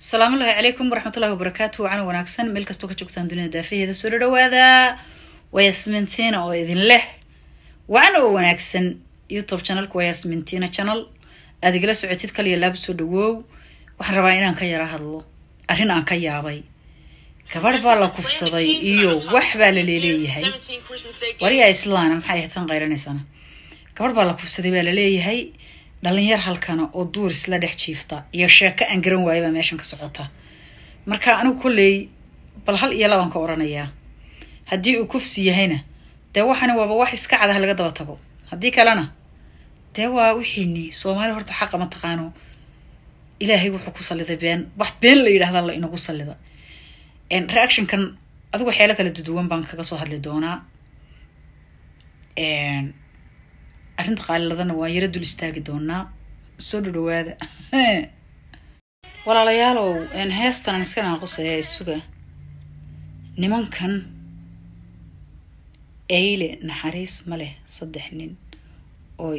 asalaamu llaahi calaykum waraxmatullahi wabarakaatu wacan wanaagsan meel kastoo ka joogtaan dunida daafaheeda soo dhadhawaada waa yasmintiina oo idin leh wacan oo wanaagsan youtube chanalku waa yasmintiina channel aad igala socotid kaliya laab soo dhawoow waxaan rabaa inaan ka yara hadlo arrin aan ka yaabay gabadh baa la kufsaday iyo wax baa la leeleeyahay wariyaa islaana maxay ahaytan qayranaysana gabadh baa la kufsaday baa laleeyahay dhalinyar halkana oo duuris la dhex jiifta iyo sheeko aan garan waayabaa meeshan ka socota marka anigu kolley bal hal iyo laban ka oranayaa haddii uu kufsi yahayna dee waxani waaba wax iska cadaha laga daba tago haddii kalena dee waa wixiini soomaali horta xaqa ma taqaano ilaahay wuxuu ku salliday been wax been la yidhahda la inagu sallida reactionkan adigu waxyaalo kala duduwan baan kaga soo hadli doonaa arrinta qaaliladana waa yaro dul istaagi doonaa soo dhudhawaada walaalayaalow heestanan iska naaqusaya isuga nimankan eyle naxariis ma leh saddex nin oo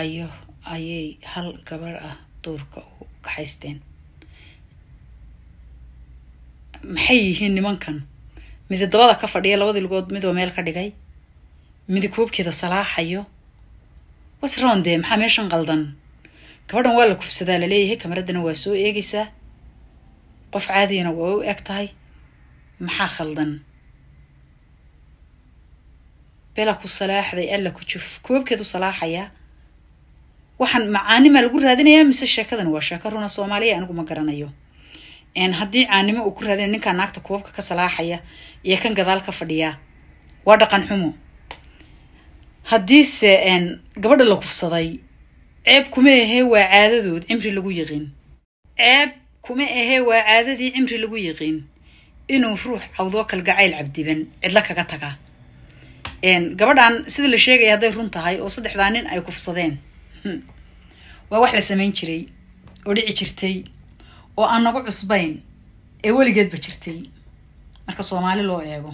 ayo ayay hal gabarh ah duurka u kaxaysteen maxay yihiin nimankan mididabada ka fadhiya labadii lugood mid waa meel ka dhigay midi kuubkeeda salaaxayo wasroon dee maxaa meeshan qaldan gabadhan waa la kufsadaa laleeyahay kamaradana waa soo eegaysaa qof caadigana waa u eg tahay maxaa khaldan bela ku salaaxday alla ku juf koobkeed salaaxayaa waxaan macaanimaa lagu raadinayaa mise sheekadan waa sheeko runa soomaaliya anigu ma garanayo haddii caanimo uu ku raadinaya ninkaa naagta koobka ka salaaxaya iyo kan gadaal ka fadhiyaa waa dhaqan xumo haddiise gabadha la kufsaday ceeb kuma ahee waa caadadood cimri lagu yiqiin ceeb kuma ahee waa caadadii cimri lagu yiqiin inuu ruux cawdoo kalgacayl cabdiban cidlo kaga taga gabadhan sida la sheegaya hadday run tahay oo saddexdaa nin ay kufsadeen hmm. waa wax la samayn jiray oo dhici jirtay oo aan nagu cusbayn ee weligeedba jirtay marka soomaali loo eego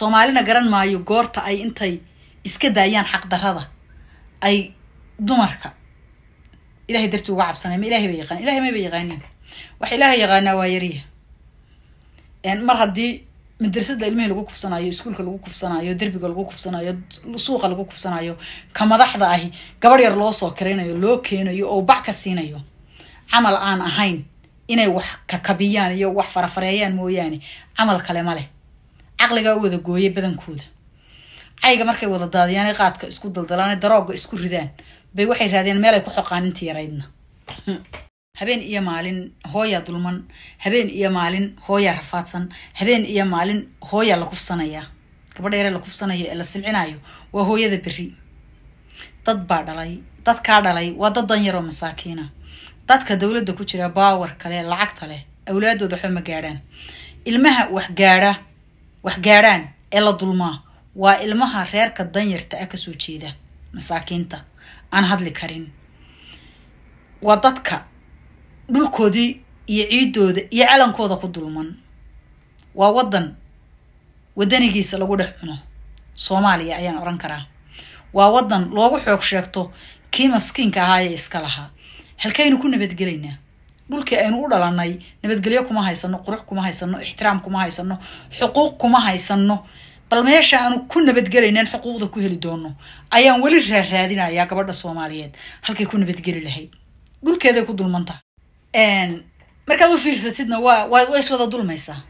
soomaalina garan maayo goorta ay intay iska daayaan xaqdarada ay dumarka ilahay dartii uga cabsanay ma ilahay ba yaqaani ilahay mayba yaqaaniin waxa ilaahay yaqaanaa waa yariya mar haddii madrasada ilmihii lagu kufsanaayo iskuulka lagu kufsanayo derbiga lagu kufsanaayo suuqa lagu kufsanaayo ka madaxda ahi gabadh yar loo soo karaynayo loo keenayo oo bac ka siinayo camal aan ahayn inay wax kakabiyaan iyo wax farafareeyaan mooyaane camal kale ma leh caqligaa u wada gooyay badankooda cayga markay wada daadiyaan qaadka isku daldalaane darooga isku ridaan bay waxay raadeen meel ku xoqaan intii yaraydna habeen iyo maalin hooyaa dulman habeen iyo maalin hooyaa rafaadsan habeen iyo maalin hooyaa la kufsanayaa gabadha la kufsanayo ee la silcinayo waa hooyada berri dad baa dhalay dad dhalay waa dad danyaroo masaakiina dadka dowladda ku jira baawar kale lacagta leh awlaadooda waxba ma gaadhaan ilmaha wax gaadha wax gaadhaan ee la dulmaa waa ilmaha reerka danyarta a ah kasoo jeeda masaakiinta aan hadli karin waa dadka dhulkoodii iyo ciiddooda iyo calankooda ku dulman waa waddan wadanigiisa lagu dhex cuno soomaaliya ayaan odhan karaa waa wadan loogu xoog sheegto kii maskiinka ahaa iska lahaa halkaynu ku nabadgelaynaa dhulkii aynu u dhalanay nabadgelyo kuma haysano qurux kuma haysano ixtiraam kuma haysano xuquuq kuma haysano bal meesha aanu ku nabadgelaynan xuquuqda ku heli doono ayaan weli raaraadinayaa gabadha soomaaliyeed halkay ku nabadgeli lahayd dhulkeeday ku dulmanta markaad u fiirsatidna waa wa iswada dulmaysaa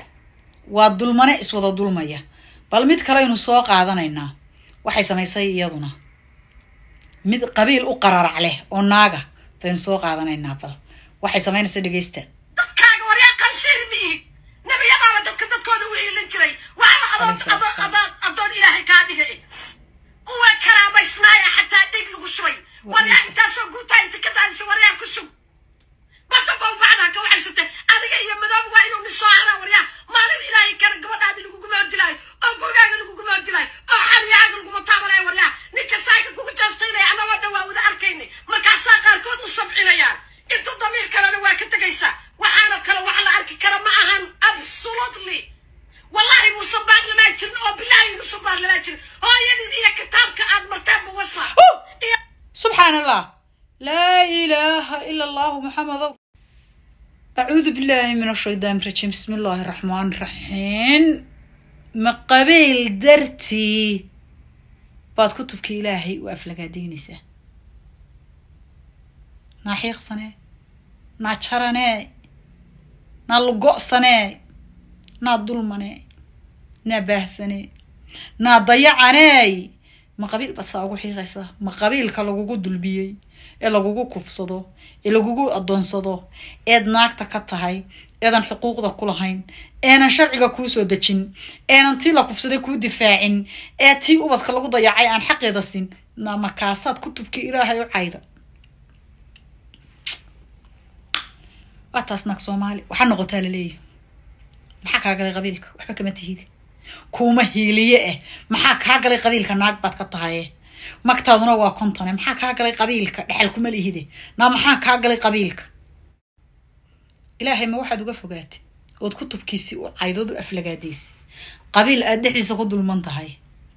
waa dulmane iswada dulmaya bal mid kaleynu soo qaadanaynaa waxay samaysay iyaduna mid qabiil u qararac leh oo naaga baynu soo qaadanaynaa bal waxay samaynayso dhegeysta أنا أقول لك أنا أقول لك أنا أقول لك أنا أقول لك أنا أقول لك أنا أقول لك أنا أقول لك أنا أقول لك أنا أقول لك أنا أقول لك أنا أقول لك أنا أقول لك أنا أقول لك أنا أقول لك أنا أقول لك أنا أقول لك أنا أقول لك أنا أقول لك أنا أقول أقول أقول أقول أقول أقول أقول أقول أقول أقول أقول أقول أقول لك لك لك لك لك لك لك لك لك لك لك لك لك أنا أنا أنا أنا أنا أنا أنا أنا أنا أنا أنا أنا أنا أقول لك محمدو محمدو أعوذ بالله من الشيطان الرجيم بسم الله الرحمن الرحيم مقابيل درتي بعد كتبك إلهي وأفلق دينيسة ناحيق صني ناچرني نالقو صني نادلمني نباهسني ناضيعني مقابيل بتصاوغو حيغيسة مقابيل كالوغو دلبيي ee lagugu kufsado ee lagugu adoonsado eed naagta ka tahay eedan xuquuqda ku lahayn eenan sharciga kuu soo dejin eenan tii la kufsaday kuu difaacin ee tii ubadka lagu dayacay aan xaqeeda siin namakaasaad kutubkii ilaahay u cayda waa taas naag soomaali waxaa noqotaa laleeyahay maxaa kaa qabiilka waxba kama tihid kuuma hiiliye ah maxaa kaa galay qabiilka naag baad ka tahaye مكتادنا وا كنتن ما خا غلي قبيلك دخل كما ليهدي نا ما خا غلي قبيلك الهي ما واحد وقف وقات ود كتبكيسي او عيدودو افلغاديس قبيل ادخيس قد المنتهي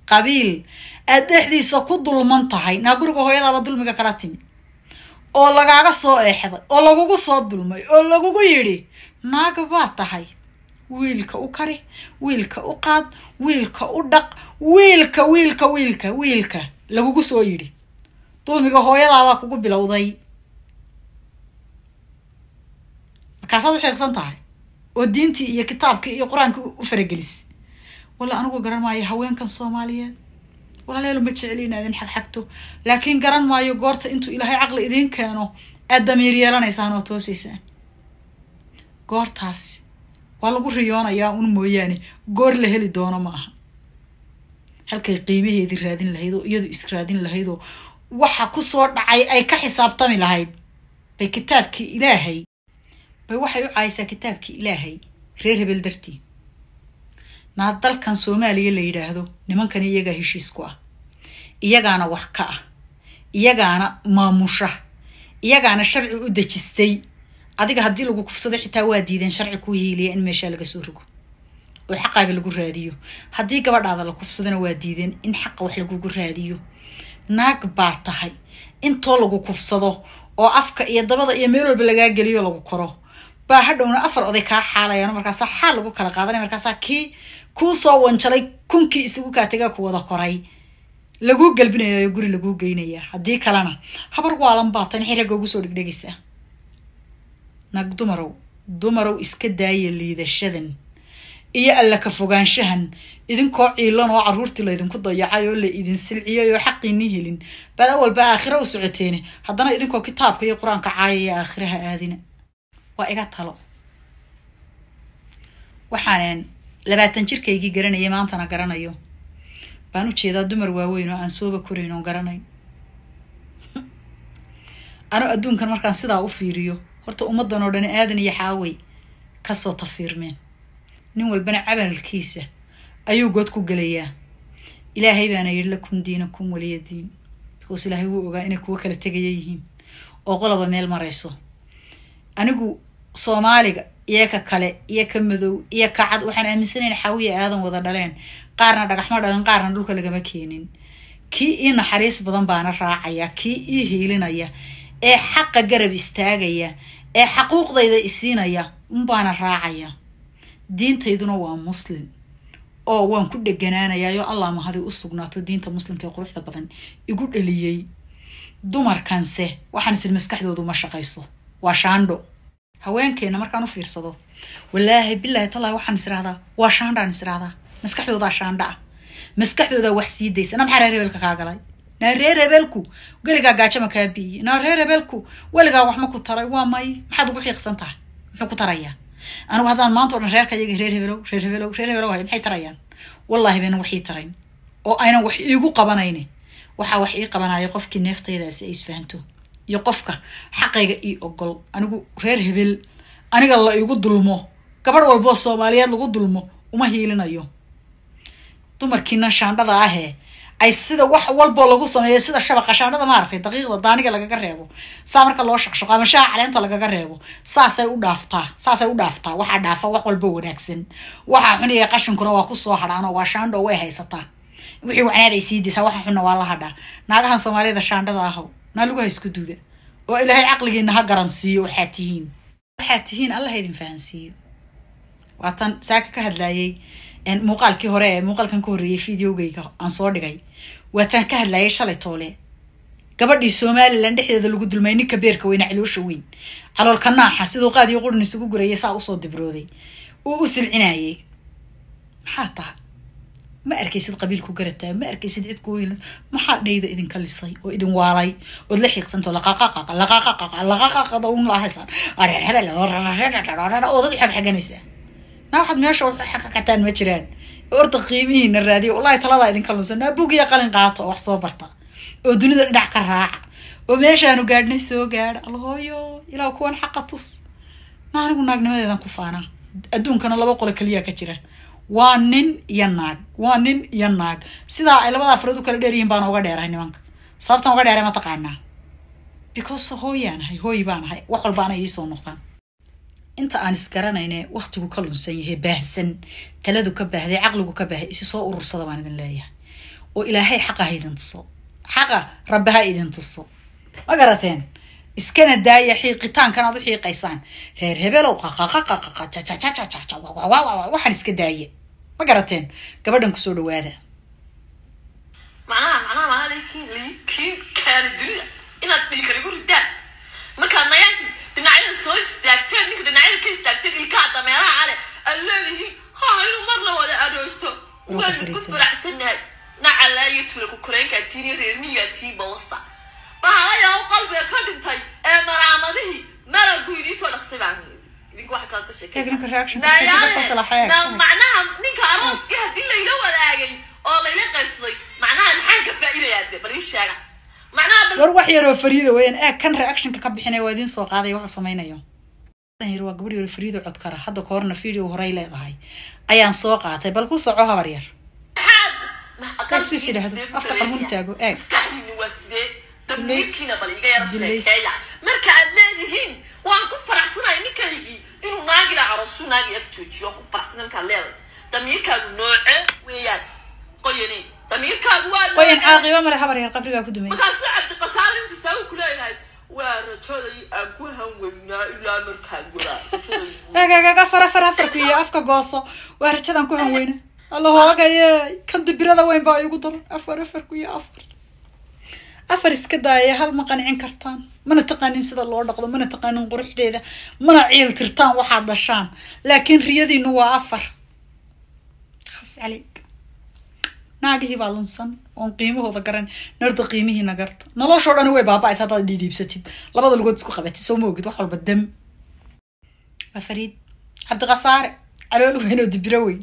قبيل ادخيس قد المنتهي نا غرغ هويدا با ظلمي كراتين او لاغا سو ايخد او لوغو سو ظلمي او لوغو ييري ناك با تحاي ويلك أكره ويلك أقاد ويلك أدق ويلك ويلك ويلك ويلك, ويلك. lagugu soo yidhi dulmiga hooyadaabaa kugu bilowday markaasaad u xiiqsan tahay oo diintii iyo kitaabkii iyo qur-aankii u faragelis walla anigu garan maayo haweenkan soomaaliyeed walaalayaal ma jeceli inaadin xagxagto laakiin garan maayo goorta intuu ilaahay caqli idiin keeno aad damiir yeelanaysaan oo toosaysaan goortaas waa lagu riyoonayaa un mooyaane goor la heli doono ma aha halkay qiimaheedii raadin lahayd oo iyadu israadin lahayd oo waxa kusoo dhacay ay ka xisaabtami lahayd bay kitaabkii ilaahay bay waxay u caayisaa kitaabkii ilaahay reer hebel dartii naa dalkan soomaaliya la yidhaahdo nimankani iyagaa heshiisku ah iyagaana wax ka ah iyagaana maamusha iyagaana sharci u dejistay adiga haddii lagu kufsado xitaa waa diideen sharci kuu hiiliya in meeshaa laga soo rogo oo xaqaaga lagu raadiyo haddii gabadhaada la kufsadana waa diideen in xaqa wax lagugu raadiyo naag baa tahay intoo lagu kufsado oo afka iyo dabada iyo meel walba lagaa geliyo lagu koro baa hadhowna afar oday kaa xaalayaan markaasaa xaal lagu kala qaadanaya markaasaa kii kuu soo wanjalay kunkii isugu kaatagaa ku wada koray laguu galbinayayo guri laguu geynaya haddii kalena habar waalan baa tay maxay ragga ugu soo dhegdhegaysaa naag dumarow dumarow iska daaya liidashadan iyo alla ka fogaanshahan idinkoo ciilan oo caruurtii laydinku dayacay oo la idin silciyay oo xaqiini helin baad awalba aakhira u socoteene haddana idinkoo kitaabka iyo qur-aanka caayaya aakhiraha aadina waa iga talo waxaanan labaatan jirkaygii garanayay maantana garanayo baan u jeedaa dumar waaweyn oo aan sooba korayn oon garanay anoo adduunkan markaan sidaa u fiiriyo horta ummaddan oo dhani aadan iyo xaawey kasoo tafiirmeen nin walbana cabalkiisa ayuu god ku gelayaa ilaahay baana yidhi lakum diinakum waliya diin ilaahay wuu ogaa inay kuwo kala tegaya yihiin oo qoloba meel marayso anigu soomaaliga iyo kale iyo ka madow iyo ka cad waxaan aaminsanayn xaawiya aadan wada dhaleen qaarna dhagaxma dhalan qaarna dhulka lagama keenin kii ii naxariis badan baana raacaya kii ii hiilinaya ee xaqa garab istaagaya ee xaquuqdayda isiinaya unbaana raacaya دينتيدنا مسلم أو وان كده جنانا يا يا الله ما هذه أصلنا تدين ت مسلم تقول حتى بدن يقول إلي يي كان كنسة وحن سير مسكح ده دمر شقيصه وعشان ده هؤلاء كنا مركانو في رصده والله بالله طلع وحن سير هذا وعشان ده نسير هذا مسكح ده وعشان ده مسكح ده وحسي ديس أنا بحرر بالك كعجلاي نرير بالكو قل لك عاجش ما كابي نرير بالكو ولا جا وحمك وتراي وامي ما حد بحيق سنتها ما كتريه anigu haddaan maanta o dhan reerka ayaga reer hebelow reer hebelow reer hebelow hay maxay tarayaan wallaahi baynan wax ii tarayn oo aynan wax iigu qabanayni waxaa wax ii qabanaya qofkii neeftaydaasi ay isfahanto iyo qofka xaqayga ii ogol anigu reer hebel aniga la igu dulmo gabadh walboo soomaaliyeed lagu dulmo uma hiilinayo dumarkiina shaandhada ahee ay sida wax walbo lagu sameeyo sida shabaqashaanada maaragtay daqiiqda daaniga lagaga reebo saa marka loo shaqshaqo ama shaha caleenta lagaga reebo saasay u dhaaftaa saasay u dhaaftaa waxaa dhaafa wax walba wanaagsan waxaa xunaya qashinkuna waa kusoo hadhaanoo waa shaandho way haysataa wixii wacnaad ay sii xunna waa la hadhaa naagahan soomaalida shaandhada aho naa lagu haysku duuda oo ilaahay caqligiina ha garansiiyo waxaad tihiin waxaad tihiin allah idin fahansiiyo waa tan saaka ka hadlaayay muuqaalkii hore muuqaalkan ka horreeyey videogeyga aan soo dhigay waataan ka hadlayay shalay toole gabadhii somalilan dhexdeeda lagu dulmay ninka beerka weyn caloosha weyn caloolka naaxa siduu qaadiyo qurun isugu gurayay saa usoo dibrooday uu u silcinayay maxaa taha ma arkaysid qabiilku garataa ma arkaysid cidku weyna maxaa dhayda idinka lisay oo idin waalay ood la xiiqsanto laqaqaqaqa laqaqaqaqa laqaqaqada un lahaysaan odad xagxaganaysaa ما واحد ما يشوف حقيقة ما جيران أرض قيمين الرادي والله تلا ضاي ذن كلمة نبوق يا قلن قاطع وحصو برتا ودنو ذن دعك راع وماشي أنا قاعد نسوي قاعد الله يو إلى وكون حق تص ما أنا قلنا قلنا ماذا كفانا أدون كان الله بقول كلية كتيرة وانن ينعك وانن ينعك سيدا إلا بدا فردو كلا ديرين بانا وغا ديرا هيني بانك صابتا وغا ديرا ما تقعنا because هو يعني هو يبان هاي وحول بانا يسون نقطة inta aan isgaranayne waqtigu ka lunsan yahay baahsan taladu ka baahday caqligu ka baahday isi soo urursada baan idin leeyahay oo ilaahay xaqa ha idin tuso xaqa rabbi ha idin tuso ma garateen iskana daaya xiiqitaankan aad u xiiqaysaan reer hebelow waxaan iska daaya ma garateen gabadhan kusoo dhawaada inaad dhiikarigu ridaan markaad naya soo istaagteen ninka dhinacyada ka istaagteen ilkaha dameeraha cale aan leeyihiin ha inu marna wada aroosto waan ku faraxsanahay nacalaa iyo tuula ku koreynkaa tiin iyo reer miyigaa tiin bawasa bahalayaa u qalbee ka dhintay ee maraamadihii maraguu idiin soo dhaqsay baan macnaha ninka arooskii haddii layla wadaagay oo layla qaybsaday macnaha maxaan ka faa'idayaa de bal ii sheega war wax yaroo fariido weyaan ee eh, kan reactionka ka bixinaya waa idin soo qaaday wuxuu samaynayo waa gabadh yaro fariido codkara hadda koorna horna video horey leedahay ayaan soo qaatay bal ku soco habar yar taagsiis afka qabun taago eh. eeg marka aad leedihiin waan ku faraxsanay ninkaygii inuu naagila carosu naagi ag joojiyo waan ku faraxsan markaad leedahay damiirkaadu nooce weeyaan qoyane damiirkaadu waaqoyan caaqiba male habar yar qabrigaa ku dumay markaasu cabdiqasaar intasaa uu kuleeyahay waa rajaday aan ku hanweynaa ilaa markaan gulaa egagaga fara far iyo afka gooso waa rajadaan ku hanweyna allahogay kan dibirada weyn baa igu daran afar afarku iyo afar afar iska daaya hal ma qancin kartaan mana taqaanin sida loo dhaqdo mana taqaanin quruxdeeda mana ciiltirtaan waxaad dhashaan laakiin riyadiinu waa afar khas cali naagihii baa lunsan oon qiimahooda garan narda qiimihiina garta noloshoo dhan way baabaays aysa hadaad dhiidhiibsatid labada lugood isku qabatid soo maogid wax walba dam waa cabdiqasaare calool weyn oo dibiro weyn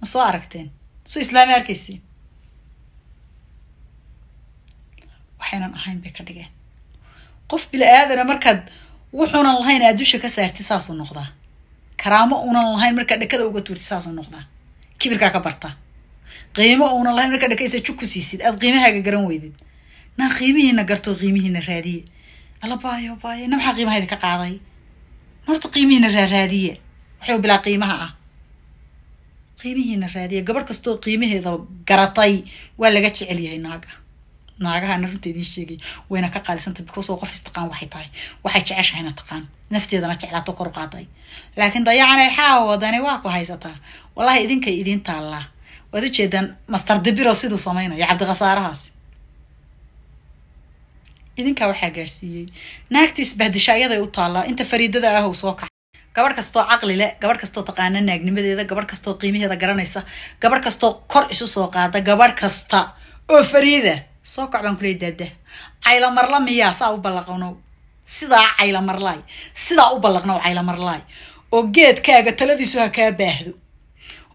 ma soo aragteen soo islaami arkaysiin waxaynan ahayn bay ka dhigeen qof bila-aadana markaad wuxuunan lahayn aad dusha ka saarti saasuu noqdaa karaamo unan lahayn markaad dhakada uga tuurti saasuu noqdaa kibirkaa ka barta qiimo uuna lahayn markaa dhakaysa jug ku siisid aad qiimahaaga garan weydeed naa qiimihiina gartoo qiimihiina raadiye alla baayo baayo na maxaa qiimahayda ka qaaday norta qiimihiina raaraadiye waxay bilaa qiimaha ah qiimihiina raadiye gabarh kastoo qiimaheeda garatay waa laga jecel yahay naaga naagahaana runta idiin sheegay wayna ka qaalisanta bikoosoo qof istaqaan waxay tahay waxay jeceshahayna taqaan nafteedana jeclaato kor u qaaday laakiin dayacana xaa waa ku haysataa wallaahi idinkay idiin taallaa waad ujeedaan master debiro siduu samaynayo cabdikhasaarahaasi idinkaa waxaa gaarsiiyey naagtii isbahdishaayada u taallaa inta fariidada ah uu soo kacay gabadh kastoo caqli leh gabadh kastoo taqaana naagnimadeeda gabadh kastoo qiimaheeda garanaysa gabadh kastoo kor isu soo qaada gabadh kasta oo fariida soo kac baan kuley daada cayla miyaa saa u ballaqnow sidaa cayla sidaa u ballaqnow cayla oo geedkaaga taladiisu ha kaa baahdo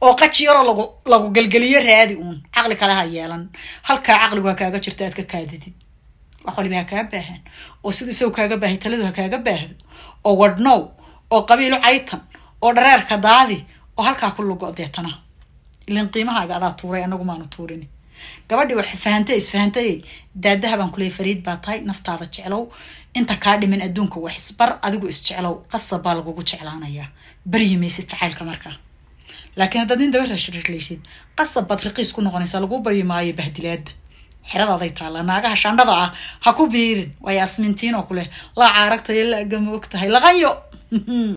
oo qaji yaroo lagu lagu gelgeliyo raadi uun caqli kale ha yeelan halkaa caqligu ha kaaga jirto aad ka kaadidid wax waliba ha kaa baahan oo sida isagu kaaga baahay taladu ha kaaga baahdo oo wadhnow oo qabiilu caytan oo dhareerka daadi oo halkaa ku lugo deetana ilan qiimahaaga adaa tuuray anagu maanu tuurin gabadhi waxa fahantay isfahantayey daadaha baan kuleey fariid baa tahay naftaada jeclow inta kaa dhiman adduunka wax isbar adigu isjeclow qasab baa lagugu jeclaanayaa baryi jacaylka markaa لكن هذا دين دوله شرط ليشيد قصب بطريقيس كونو غنيسا لغو بري ماي بهدلاد حرادة ذي تالا ناقا هشان رضا هكو بيرين وياسمنتين وكله لا عارق تيل اقم وقتها لغيو